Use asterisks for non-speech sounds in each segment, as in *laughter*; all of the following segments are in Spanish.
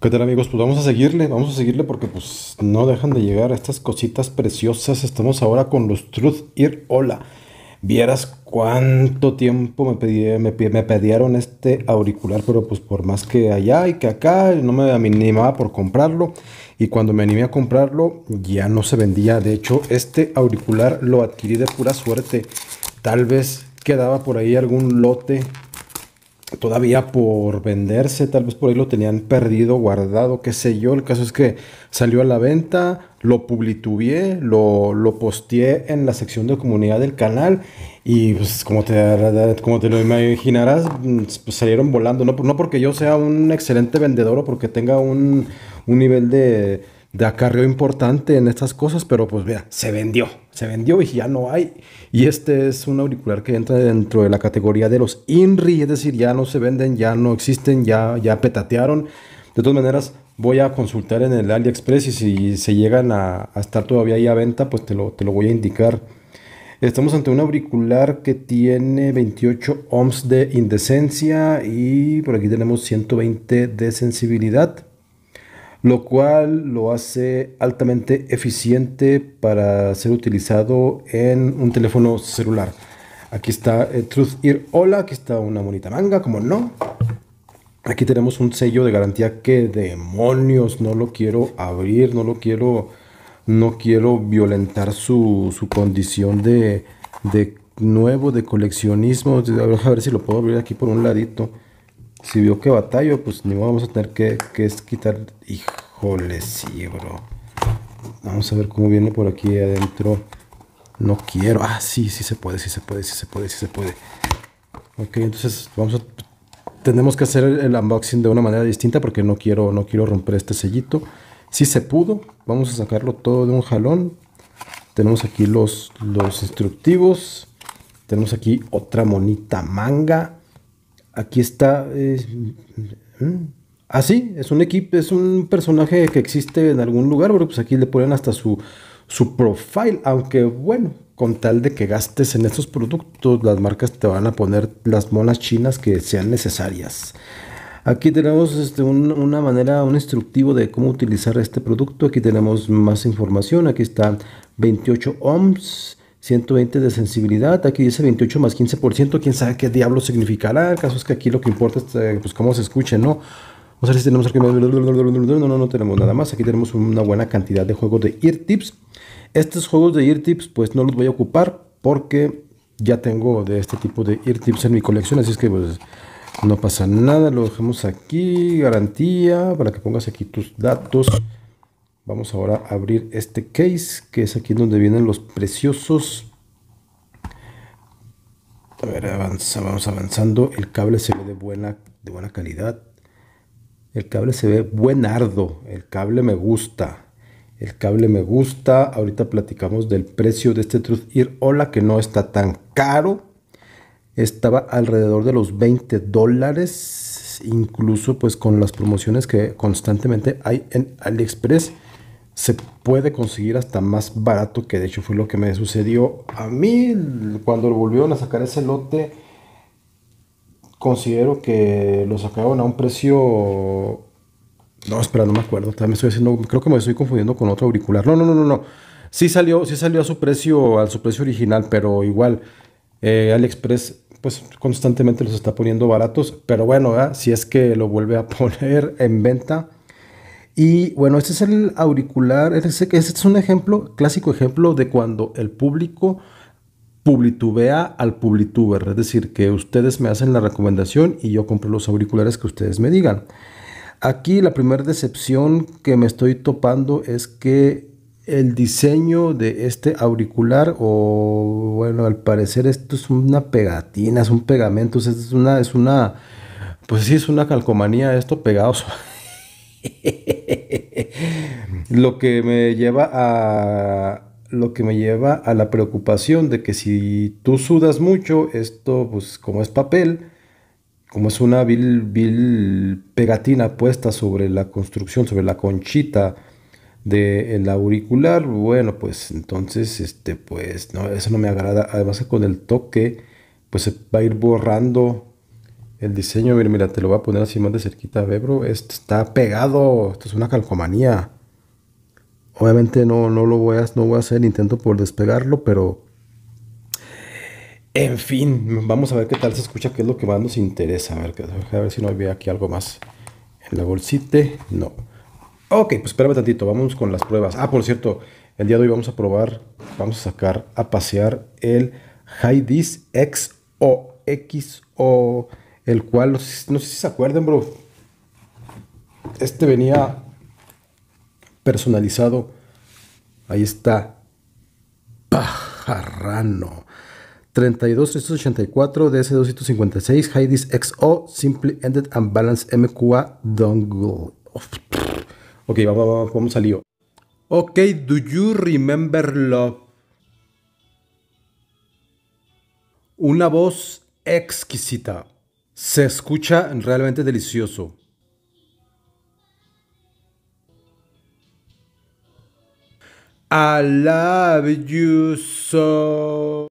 ¿Qué tal amigos? Pues vamos a seguirle, vamos a seguirle porque pues no dejan de llegar estas cositas preciosas. Estamos ahora con los Truth Ir Hola. Vieras cuánto tiempo me, pedí, me, me pedieron este auricular, pero pues por más que allá y que acá, no me animaba por comprarlo. Y cuando me animé a comprarlo, ya no se vendía. De hecho, este auricular lo adquirí de pura suerte. Tal vez quedaba por ahí algún lote todavía por venderse, tal vez por ahí lo tenían perdido, guardado, qué sé yo. El caso es que salió a la venta, lo publitubié, lo, lo posteé en la sección de comunidad del canal y pues como te, como te lo imaginarás, pues, salieron volando. No, no porque yo sea un excelente vendedor o porque tenga un, nivel de, de acarreo importante en estas cosas, pero pues mira, se vendió se vendió y ya no hay. Y este es un auricular que entra dentro de la categoría de los INRI, es decir, ya no se venden, ya no existen, ya, ya petatearon. De todas maneras, voy a consultar en el AliExpress y si se llegan a, estar todavía ahí a venta, pues te lo, te lo voy a indicar. Estamos ante un auricular que tiene 28 ohms de indecencia y por aquí tenemos 120 de sensibilidad lo cual lo hace altamente eficiente para ser utilizado en un teléfono celular. Aquí está eh, Truth Ear Hola, aquí está una bonita manga, como no. Aquí tenemos un sello de garantía que demonios, no lo quiero abrir, no lo quiero, no quiero violentar su, condición de, nuevo, de coleccionismo. a ver si lo puedo abrir aquí por un ladito si vio que batallo, pues ni vamos a tener que, es quitar. Híjole, sí, bro. Vamos a ver cómo viene por aquí adentro. No quiero. Ah, sí, sí se puede, sí se puede, sí se puede, sí se puede. Ok, entonces vamos a... Tenemos que hacer el unboxing de una manera distinta porque no quiero, no quiero romper este sellito. Sí se pudo. Vamos a sacarlo todo de un jalón. Tenemos aquí los, los instructivos. Tenemos aquí otra monita manga aquí está. así mm, ah, es un equipo, es un personaje que existe en algún lugar, pero pues aquí le ponen hasta su, su profile, aunque bueno, con tal de que gastes en estos productos, las marcas te van a poner las monas chinas que sean necesarias. Aquí tenemos este, una manera, un instructivo de cómo utilizar este producto. Aquí tenemos más información. Aquí está 28 ohms. 120 de sensibilidad, aquí dice 28 más 15%, quién sabe qué diablo significará, el caso es que aquí lo que importa es eh, pues cómo se escuche, ¿no? O sea, si tenemos aquí, no, no, no tenemos nada más, aquí tenemos una buena cantidad de juegos de ear tips. Estos juegos de ear tips pues no los voy a ocupar porque ya tengo de este tipo de ear tips en mi colección, así es que pues no pasa nada, lo dejamos aquí, garantía, para que pongas aquí tus datos. Vamos ahora a abrir este case, que es aquí donde vienen los preciosos. A ver, avanza, vamos avanzando. El cable se ve de buena, de buena calidad. El cable se ve buenardo. El cable me gusta. El cable me gusta. Ahorita platicamos del precio de este Truth Ear Hola, que no está tan caro. Estaba alrededor de los 20 dólares. Incluso pues con las promociones que constantemente hay en AliExpress se puede conseguir hasta más barato, que de hecho fue lo que me sucedió a mí cuando volvieron a sacar ese lote. Considero que lo sacaron a un precio. No, espera, no me acuerdo. También estoy haciendo. Creo que me estoy confundiendo con otro auricular. No, no, no, no, no. Sí salió, sí salió a su precio, a su precio original, pero igual. Eh, AliExpress pues constantemente los está poniendo baratos, pero bueno, si es que lo vuelve a *laughs* poner en venta, y bueno, este es el auricular, este es un ejemplo, clásico ejemplo de cuando el público publitubea al publituber, es decir, que ustedes me hacen la recomendación y yo compro los auriculares que ustedes me digan. Aquí la primera decepción que me estoy topando es que el diseño de este auricular o bueno, al parecer esto es una pegatina, es un pegamento, es una es una pues sí es una calcomanía esto pegados. *laughs* lo que me lleva a lo que me lleva a la preocupación de que si tú sudas mucho, esto pues como es papel, como es una vil, vil pegatina puesta sobre la construcción, sobre la conchita de el auricular, bueno, pues entonces, este, pues, no, eso no me agrada. Además con el toque, pues se va a ir borrando el diseño, mira, mira, te lo voy a poner así más de cerquita. Ve, bro, esto está pegado. Esto es una calcomanía. Obviamente no, no lo voy a, no voy a hacer intento por despegarlo, pero... En fin, vamos a ver qué tal se escucha, qué es lo que más nos interesa. A ver, a ver si no había aquí algo más. En la bolsita, no. Ok, pues espérame tantito, vamos con las pruebas. Ah, por cierto, el día de hoy vamos a probar, vamos a sacar a pasear el Hydis X el cual, no sé, si se acuerdan, bro, este venía personalizado. Ahí está. Pajarrano. 32384 DS256 Heidi's XO Simply Ended and Balanced MQA Dongle. Ok, vamos, vamos, vamos al lío. Ok, do you remember love? Una voz exquisita. Se escucha realmente delicioso. I love you so.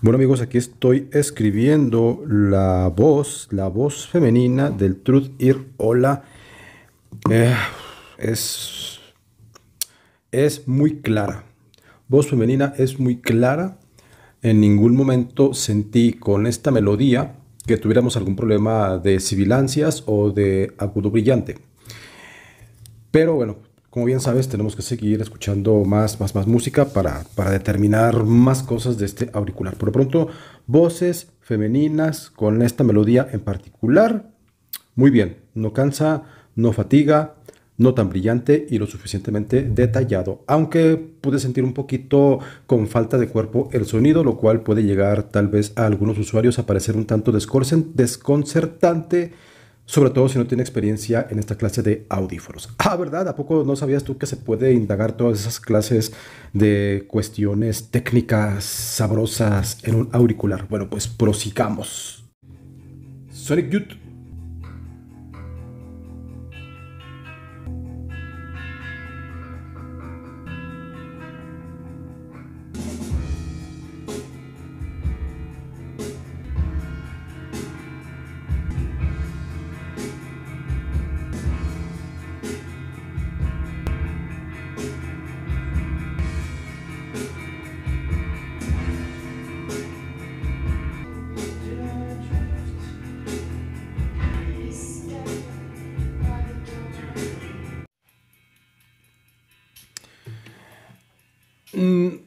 Bueno amigos, aquí estoy escribiendo la voz, la voz femenina del Truth Ir Hola. Eh, es, es muy clara. Voz femenina es muy clara. En ningún momento sentí con esta melodía que tuviéramos algún problema de sibilancias o de agudo brillante. Pero bueno, como bien sabes, tenemos que seguir escuchando más, más, más música para, para determinar más cosas de este auricular. Por lo pronto, voces femeninas con esta melodía en particular. Muy bien, no cansa, no fatiga, no tan brillante y lo suficientemente detallado, aunque pude sentir un poquito con falta de cuerpo el sonido, lo cual puede llegar tal vez a algunos usuarios a parecer un tanto desconcertante, sobre todo si no tiene experiencia en esta clase de audífonos. Ah, ¿verdad? ¿A poco no sabías tú que se puede indagar todas esas clases de cuestiones técnicas sabrosas en un auricular? Bueno, pues prosigamos. Sonic Youth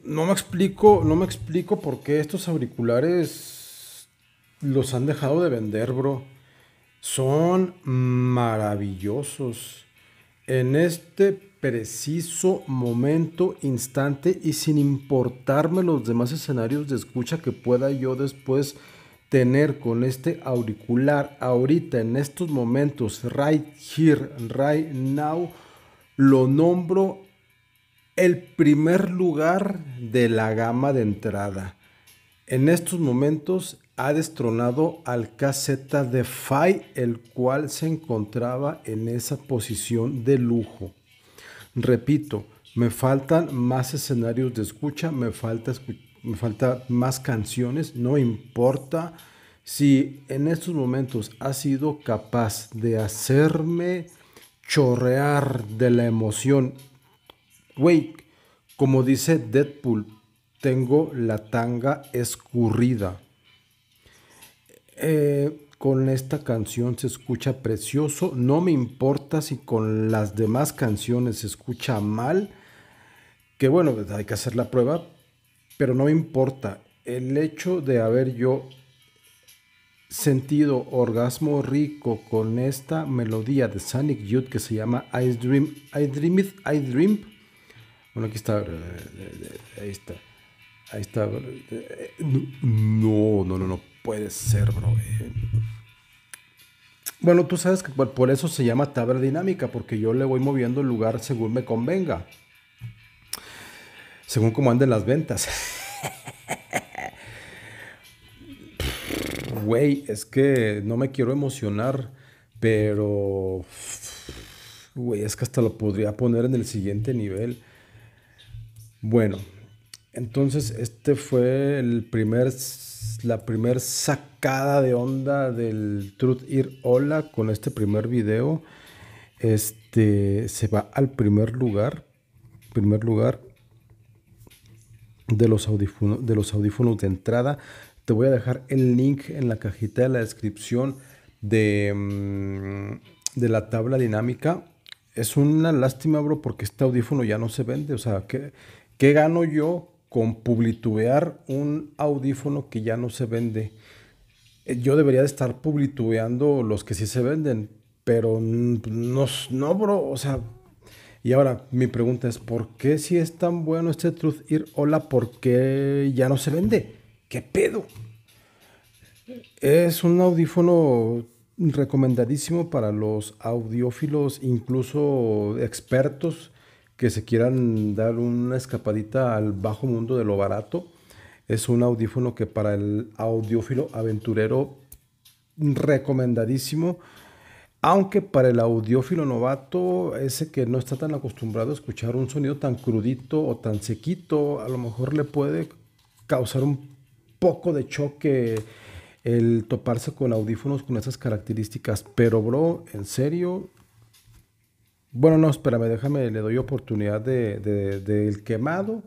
no me explico, no me explico por qué estos auriculares los han dejado de vender, bro. Son maravillosos. En este preciso momento, instante y sin importarme los demás escenarios de escucha que pueda yo después tener con este auricular ahorita en estos momentos, right here, right now, lo nombro el primer lugar de la gama de entrada. En estos momentos ha destronado al caseta de Fai, el cual se encontraba en esa posición de lujo. Repito, me faltan más escenarios de escucha, me falta, me falta más canciones, no importa si en estos momentos ha sido capaz de hacerme chorrear de la emoción Güey, como dice Deadpool, tengo la tanga escurrida. Eh, con esta canción se escucha precioso. No me importa si con las demás canciones se escucha mal. Que bueno, pues, hay que hacer la prueba. Pero no me importa. El hecho de haber yo sentido orgasmo rico con esta melodía de Sonic Youth que se llama I Dream, I Dream It, I Dream bueno, aquí está. Eh, eh, ahí está. Ahí está. No, no, no, no puede ser, bro. Bueno, tú sabes que por eso se llama tabla dinámica, porque yo le voy moviendo el lugar según me convenga. Según cómo anden las ventas. *laughs* Güey, es que no me quiero emocionar, pero... Güey, es que hasta lo podría poner en el siguiente nivel. Bueno, entonces este fue el primer, la primera sacada de onda del Truth Ir Hola con este primer video. Este se va al primer lugar, primer lugar de los audífonos de, los audífonos de entrada. Te voy a dejar el link en la cajita de la descripción de, mm, de la tabla dinámica. Es una lástima, bro, porque este audífono ya no se vende. O sea, que ¿Qué gano yo con publitubear un audífono que ya no se vende? Eh, yo debería de estar publitubeando los que sí se venden, pero no, no, bro, o sea... Y ahora mi pregunta es, ¿por qué si es tan bueno este Truth ear Hola, por qué ya no se vende? ¿Qué pedo? Es un audífono recomendadísimo para los audiófilos, incluso expertos que se quieran dar una escapadita al bajo mundo de lo barato, es un audífono que para el audiófilo aventurero recomendadísimo. Aunque para el audiófilo novato, ese que no está tan acostumbrado a escuchar un sonido tan crudito o tan sequito, a lo mejor le puede causar un poco de choque el toparse con audífonos con esas características. Pero bro, en serio, bueno, no, espérame, déjame, le doy oportunidad del de, quemado.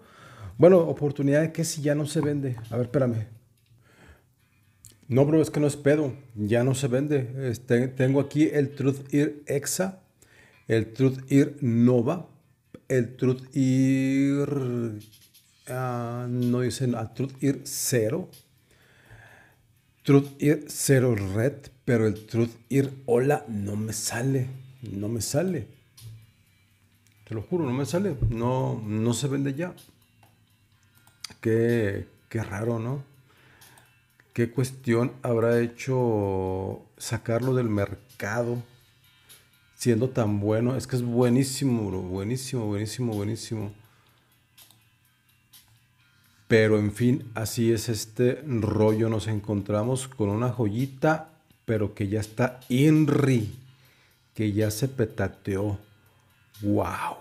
Bueno, oportunidad de que si ya no se vende. A ver, espérame. No, bro, es que no es pedo. Ya no se vende. tengo aquí el Truth ir Exa, el Truth ir Nova, el Truth Ear. Ah, no dicen, nada, Truth ir Zero. Truth Ear Zero Red, pero el Truth ir Hola no me sale. No me sale. Te lo juro, no me sale. No, no se vende ya. Qué, qué raro, ¿no? ¿Qué cuestión habrá hecho sacarlo del mercado siendo tan bueno? Es que es buenísimo, bro. Buenísimo, buenísimo, buenísimo. Pero en fin, así es este rollo. Nos encontramos con una joyita, pero que ya está INRI, que ya se petateó. Wow.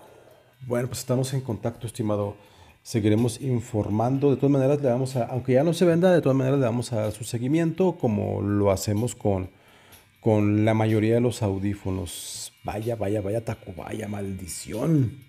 Bueno, pues estamos en contacto, estimado. Seguiremos informando. De todas maneras, le vamos a, aunque ya no se venda, de todas maneras le damos a dar su seguimiento, como lo hacemos con, con la mayoría de los audífonos. Vaya, vaya, vaya, ¡Vaya maldición.